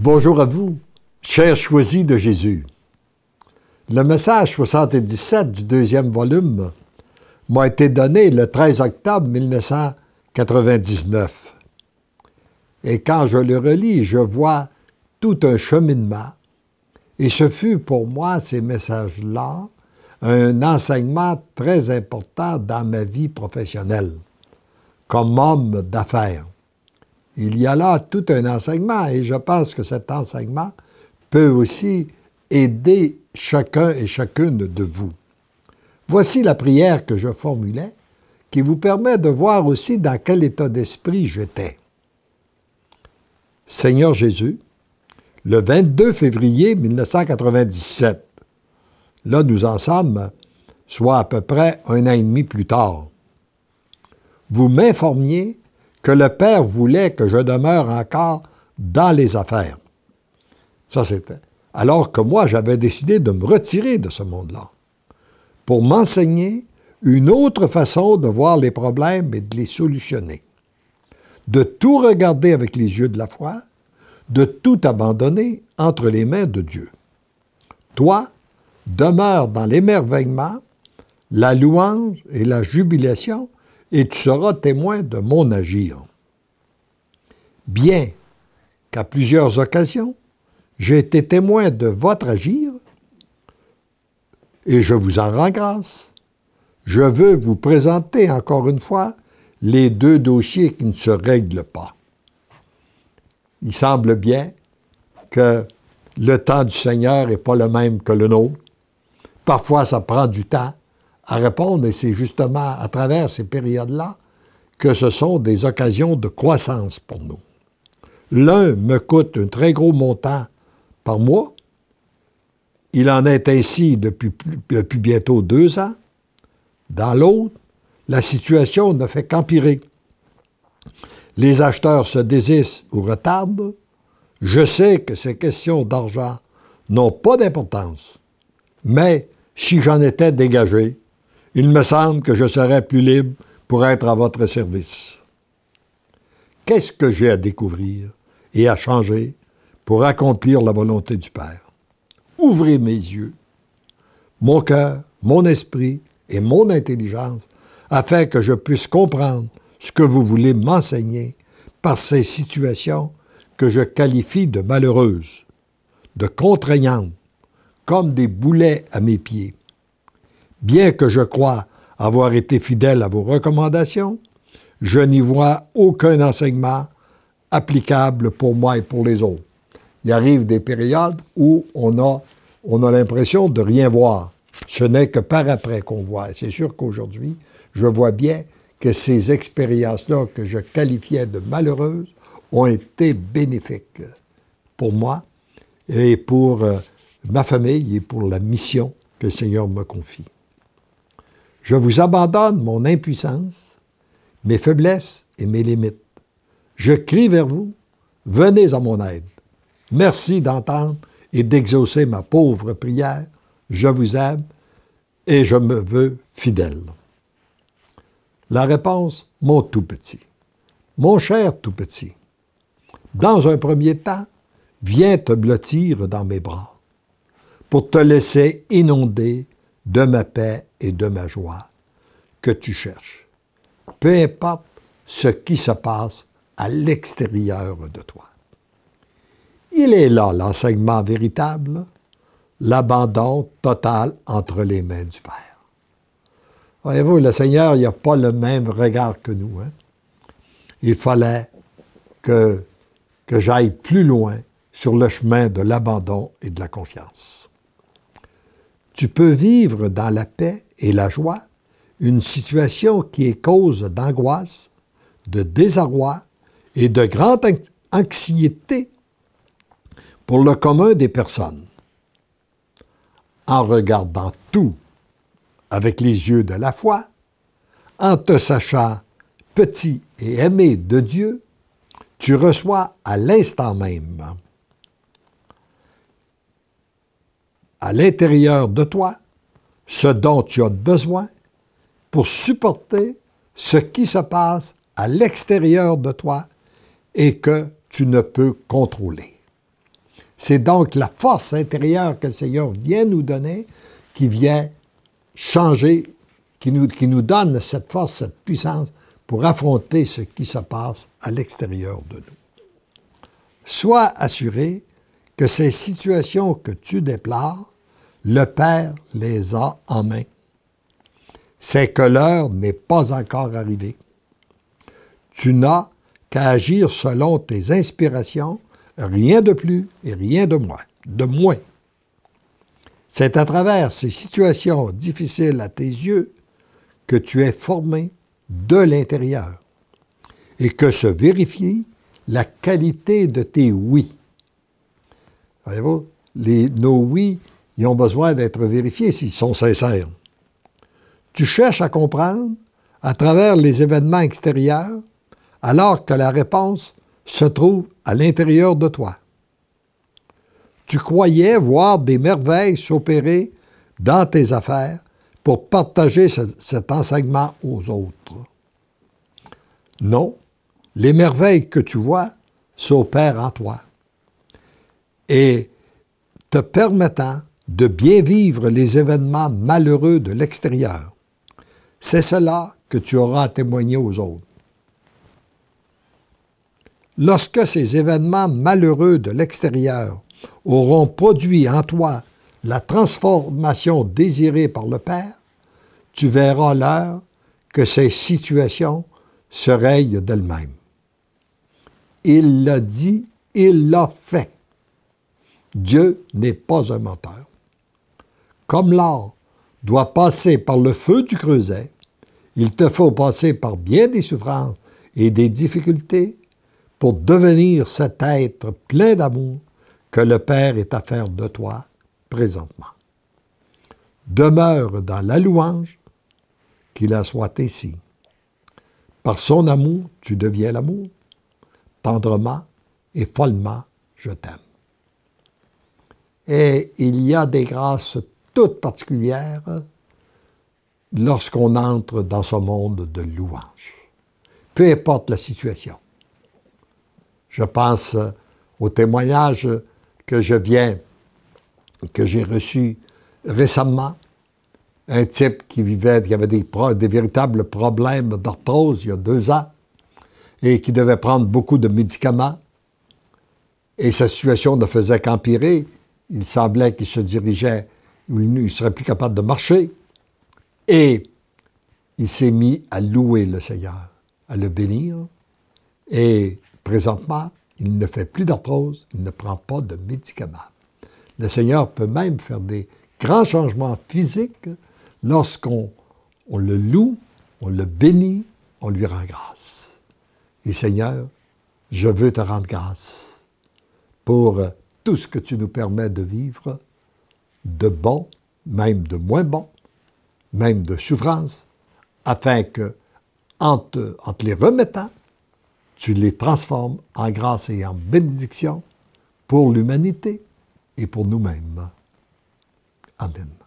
Bonjour à vous, chers choisis de Jésus. Le message 77 du deuxième volume m'a été donné le 13 octobre 1999. Et quand je le relis, je vois tout un cheminement. Et ce fut pour moi, ces messages-là, un enseignement très important dans ma vie professionnelle, comme homme d'affaires. Il y a là tout un enseignement et je pense que cet enseignement peut aussi aider chacun et chacune de vous. Voici la prière que je formulais qui vous permet de voir aussi dans quel état d'esprit j'étais. Seigneur Jésus, le 22 février 1997, là nous en sommes, soit à peu près un an et demi plus tard, vous m'informiez que le Père voulait que je demeure encore dans les affaires. Ça, c'était. Alors que moi, j'avais décidé de me retirer de ce monde-là pour m'enseigner une autre façon de voir les problèmes et de les solutionner. De tout regarder avec les yeux de la foi, de tout abandonner entre les mains de Dieu. Toi, demeure dans l'émerveillement, la louange et la jubilation et tu seras témoin de mon agir. Bien qu'à plusieurs occasions, j'ai été témoin de votre agir, et je vous en rends grâce. Je veux vous présenter encore une fois les deux dossiers qui ne se règlent pas. Il semble bien que le temps du Seigneur n'est pas le même que le nôtre. Parfois, ça prend du temps à répondre, et c'est justement à travers ces périodes-là que ce sont des occasions de croissance pour nous. L'un me coûte un très gros montant par mois. Il en est ainsi depuis, bientôt deux ans. Dans l'autre, la situation ne fait qu'empirer. Les acheteurs se désistent ou retardent. Je sais que ces questions d'argent n'ont pas d'importance, mais si j'en étais dégagé, il me semble que je serai plus libre pour être à votre service. Qu'est-ce que j'ai à découvrir et à changer pour accomplir la volonté du Père? Ouvrez mes yeux, mon cœur, mon esprit et mon intelligence afin que je puisse comprendre ce que vous voulez m'enseigner par ces situations que je qualifie de malheureuses, de contraignantes, comme des boulets à mes pieds bien que je crois avoir été fidèle à vos recommandations, je n'y vois aucun enseignement applicable pour moi et pour les autres. Il arrive des périodes où on a, on a l'impression de rien voir. Ce n'est que par après qu'on voit. C'est sûr qu'aujourd'hui, je vois bien que ces expériences-là que je qualifiais de malheureuses ont été bénéfiques pour moi et pour euh, ma famille et pour la mission que le Seigneur me confie. Je vous abandonne mon impuissance, mes faiblesses et mes limites. Je crie vers vous, venez à mon aide. Merci d'entendre et d'exaucer ma pauvre prière. Je vous aime et je me veux fidèle. La réponse, mon tout petit. Mon cher tout petit, dans un premier temps, viens te blottir dans mes bras pour te laisser inonder de ma paix et de ma joie que tu cherches. Peu importe ce qui se passe à l'extérieur de toi. Il est là l'enseignement véritable, l'abandon total entre les mains du Père. Voyez-vous, le Seigneur, n'a pas le même regard que nous. Hein. Il fallait que, que j'aille plus loin sur le chemin de l'abandon et de la confiance. Tu peux vivre dans la paix et la joie une situation qui est cause d'angoisse, de désarroi et de grande anxiété pour le commun des personnes. En regardant tout avec les yeux de la foi, en te sachant petit et aimé de Dieu, tu reçois à l'instant même à l'intérieur de toi ce dont tu as besoin pour supporter ce qui se passe à l'extérieur de toi et que tu ne peux contrôler. C'est donc la force intérieure que le Seigneur vient nous donner qui vient changer, qui nous, qui nous donne cette force, cette puissance pour affronter ce qui se passe à l'extérieur de nous. Sois assuré que ces situations que tu déplores le Père les a en main. C'est que l'heure n'est pas encore arrivée. Tu n'as qu'à agir selon tes inspirations, rien de plus et rien de moins. De moins. C'est à travers ces situations difficiles à tes yeux que tu es formé de l'intérieur et que se vérifie la qualité de tes oui. Voyez-vous, nos oui ils ont besoin d'être vérifiés s'ils sont sincères. Tu cherches à comprendre à travers les événements extérieurs, alors que la réponse se trouve à l'intérieur de toi. Tu croyais voir des merveilles s'opérer dans tes affaires pour partager cet enseignement aux autres. Non, les merveilles que tu vois s'opèrent en toi et te permettant de bien vivre les événements malheureux de l'extérieur. C'est cela que tu auras à témoigner aux autres. Lorsque ces événements malheureux de l'extérieur auront produit en toi la transformation désirée par le Père, tu verras l'heure que ces situations se rayent d'elles-mêmes. Il l'a dit, il l'a fait. Dieu n'est pas un menteur comme l'art, doit passer par le feu du creuset, il te faut passer par bien des souffrances et des difficultés pour devenir cet être plein d'amour que le Père est à faire de toi présentement. Demeure dans la louange, qu'il a soit ici. Par son amour, tu deviens l'amour. Tendrement et follement, je t'aime. Et il y a des grâces particulière lorsqu'on entre dans ce monde de louange, peu importe la situation. Je pense au témoignage que je viens, que j'ai reçu récemment, un type qui vivait, qui avait des, des véritables problèmes d'arthrose il y a deux ans et qui devait prendre beaucoup de médicaments. Et sa situation ne faisait qu'empirer. Il semblait qu'il se dirigeait où il ne serait plus capable de marcher. Et il s'est mis à louer le Seigneur, à le bénir. Et présentement, il ne fait plus d'arthrose, il ne prend pas de médicaments. Le Seigneur peut même faire des grands changements physiques lorsqu'on on le loue, on le bénit, on lui rend grâce. Et Seigneur, je veux te rendre grâce pour tout ce que tu nous permets de vivre de bons, même de moins bons, même de souffrances, afin que, en te les remettant, tu les transformes en grâce et en bénédiction pour l'humanité et pour nous-mêmes. Amen.